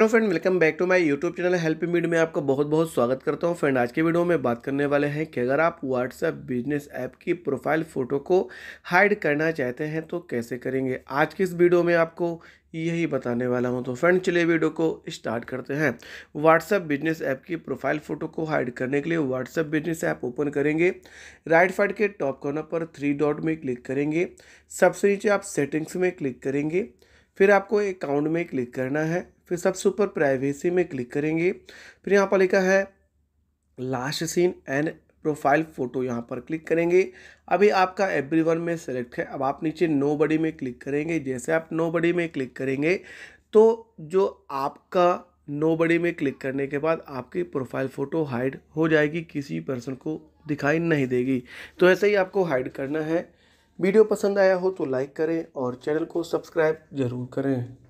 hello friend welcome back to my YouTube channel help मीड में आपका बहुत बहुत स्वागत करता हूं फ्रेंड आज के वीडियो में बात करने वाले हैं कि अगर आप व्हाट्सएप बिजनेस ऐप की प्रोफाइल फ़ोटो को हाइड करना चाहते हैं तो कैसे करेंगे आज के इस वीडियो में आपको यही बताने वाला हूं तो फ्रेंड चलिए वीडियो को स्टार्ट करते हैं व्हाट्सएप बिजनेस ऐप की प्रोफाइल फ़ोटो को हाइड करने के लिए व्हाट्सएप बिजनेस ऐप ओपन करेंगे राइट साइड के टॉप कॉर्नर पर थ्री डॉट में क्लिक करेंगे सबसे नीचे आप सेटिंग्स में क्लिक करेंगे फिर आपको अकाउंट में क्लिक करना है फिर सबसे ऊपर प्राइवेसी में क्लिक करेंगे फिर यहाँ पर लिखा है last seen and profile photo यहाँ पर क्लिक करेंगे अभी आपका एवरी वन में सेलेक्ट है अब आप नीचे नो बडी में क्लिक करेंगे जैसे आप नो बडी में क्लिक करेंगे तो जो आपका नो बडी में क्लिक करने के बाद आपकी प्रोफाइल फ़ोटो हाइड हो जाएगी किसी पर्सन को दिखाई नहीं देगी तो ऐसे ही आपको हाइड करना है वीडियो पसंद आया हो तो लाइक करें और चैनल को सब्सक्राइब ज़रूर करें